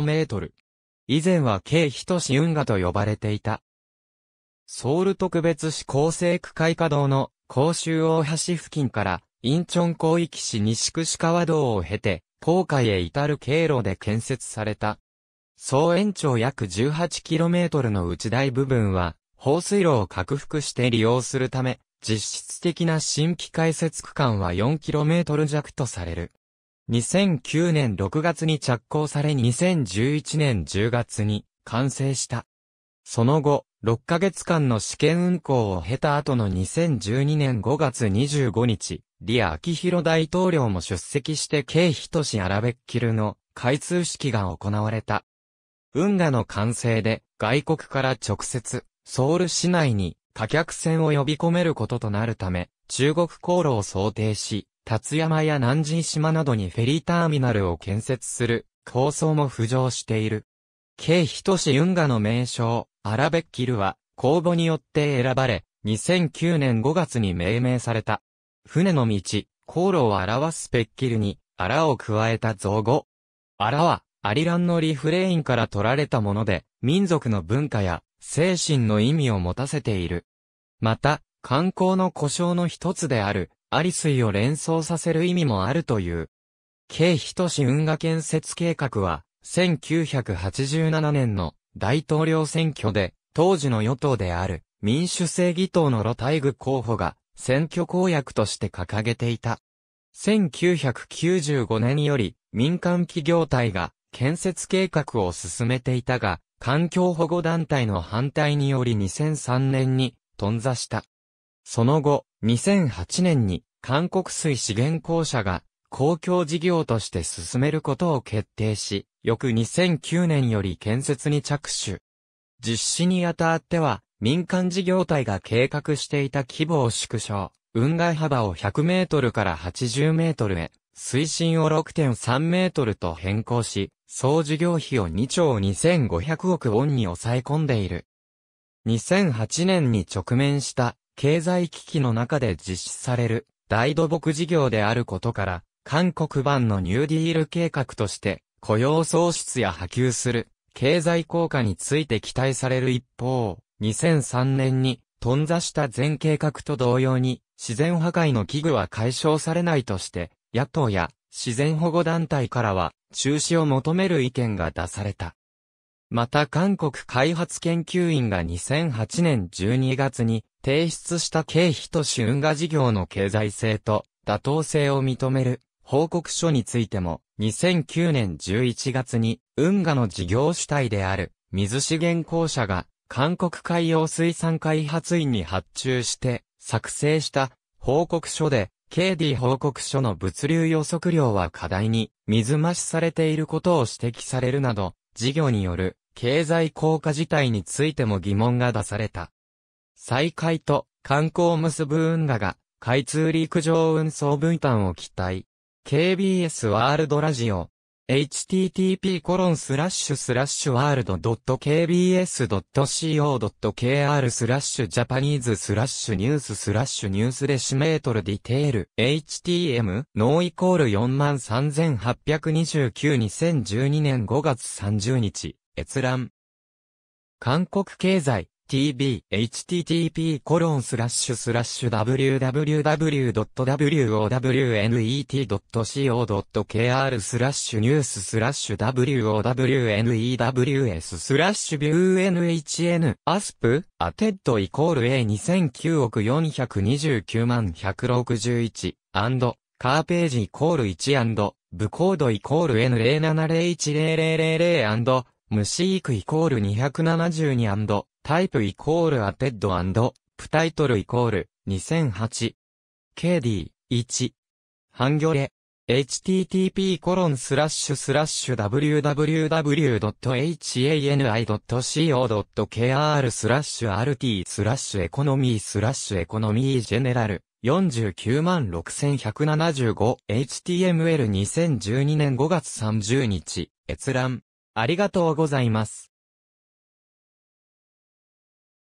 km。以前は京人市運河と呼ばれていた。ソウル特別市厚生区開花道の甲州大橋付近からインチョン広域市西串川道を経て、郊海へ至る経路で建設された。総延長約 18km の内大部分は、放水路を拡幅して利用するため、実質的な新規開設区間は 4km 弱とされる。2009年6月に着工され2011年10月に完成した。その後、6ヶ月間の試験運行を経た後の2012年5月25日、リア・アキヒロ大統領も出席して経費都市アラベッキルの開通式が行われた。運河の完成で外国から直接ソウル市内に貨客船を呼び込めることとなるため中国航路を想定し辰山や南神島などにフェリーターミナルを建設する構想も浮上している。京等市運河の名称、アラベッキルは公募によって選ばれ、2009年5月に命名された。船の道、航路を表すペッキルに、アラを加えた造語。アラは、アリランのリフレインから取られたもので、民族の文化や精神の意味を持たせている。また、観光の故障の一つである、アリスイを連想させる意味もあるという。京ヒ都市運河建設計画は、1987年の大統領選挙で、当時の与党である民主正義党のロタイグ候補が選挙公約として掲げていた。1995年より民間企業体が建設計画を進めていたが、環境保護団体の反対により2003年に頓挫した。その後、2008年に韓国水資源公社が公共事業として進めることを決定し、翌2009年より建設に着手。実施にあたっては、民間事業体が計画していた規模を縮小、運河幅を100メートルから80メートルへ、水深を6.3メートルと変更し、総事業費を2兆2500億ウォンに抑え込んでいる。2008年に直面した経済危機の中で実施される大土木事業であることから、韓国版のニューディール計画として雇用創出や波及する経済効果について期待される一方、2003年に頓挫した全計画と同様に自然破壊の危惧は解消されないとして、野党や自然保護団体からは中止を求める意見が出された。また韓国開発研究院が2008年12月に提出した経費と主運河事業の経済性と妥当性を認める報告書についても2009年11月に運河の事業主体である水資源公社が韓国海洋水産開発院に発注して作成した報告書で KD 報告書の物流予測量は課題に水増しされていることを指摘されるなど、事業による経済効果自体についても疑問が出された。再開と観光結ぶ運河が開通陸上運送分担を期待。KBS ワールドラジオ http コロンスラッシュスラッシュワールド .kbs.co.kr スラッシュジャパニーズスラッシュニューススラッシュニュースレシメートルディテール htm ノーイコール43829 2012年5月30日閲覧。韓国経済 t b http コロンスラッシュスラッシュ www.wonet.co.kr スラッシュニューススラッシュ WOWNEWS スラッシュビュー NHN アスプアテッドイコール A2009 億429万161アンドカーページイコール1アンドブコードイコール N07010000& 虫イクイコール 272& タイプイコールアテッドプタイトルイコール 2008KD1 ハンギョレ http コロンスラッシュスラッシュ w w w h a n i c o k r スラッシュ RT スラッシュエコノミースラッシュエコノミージェネラル49万 6175HTML2012 年5月30日閲覧ありがとうございます。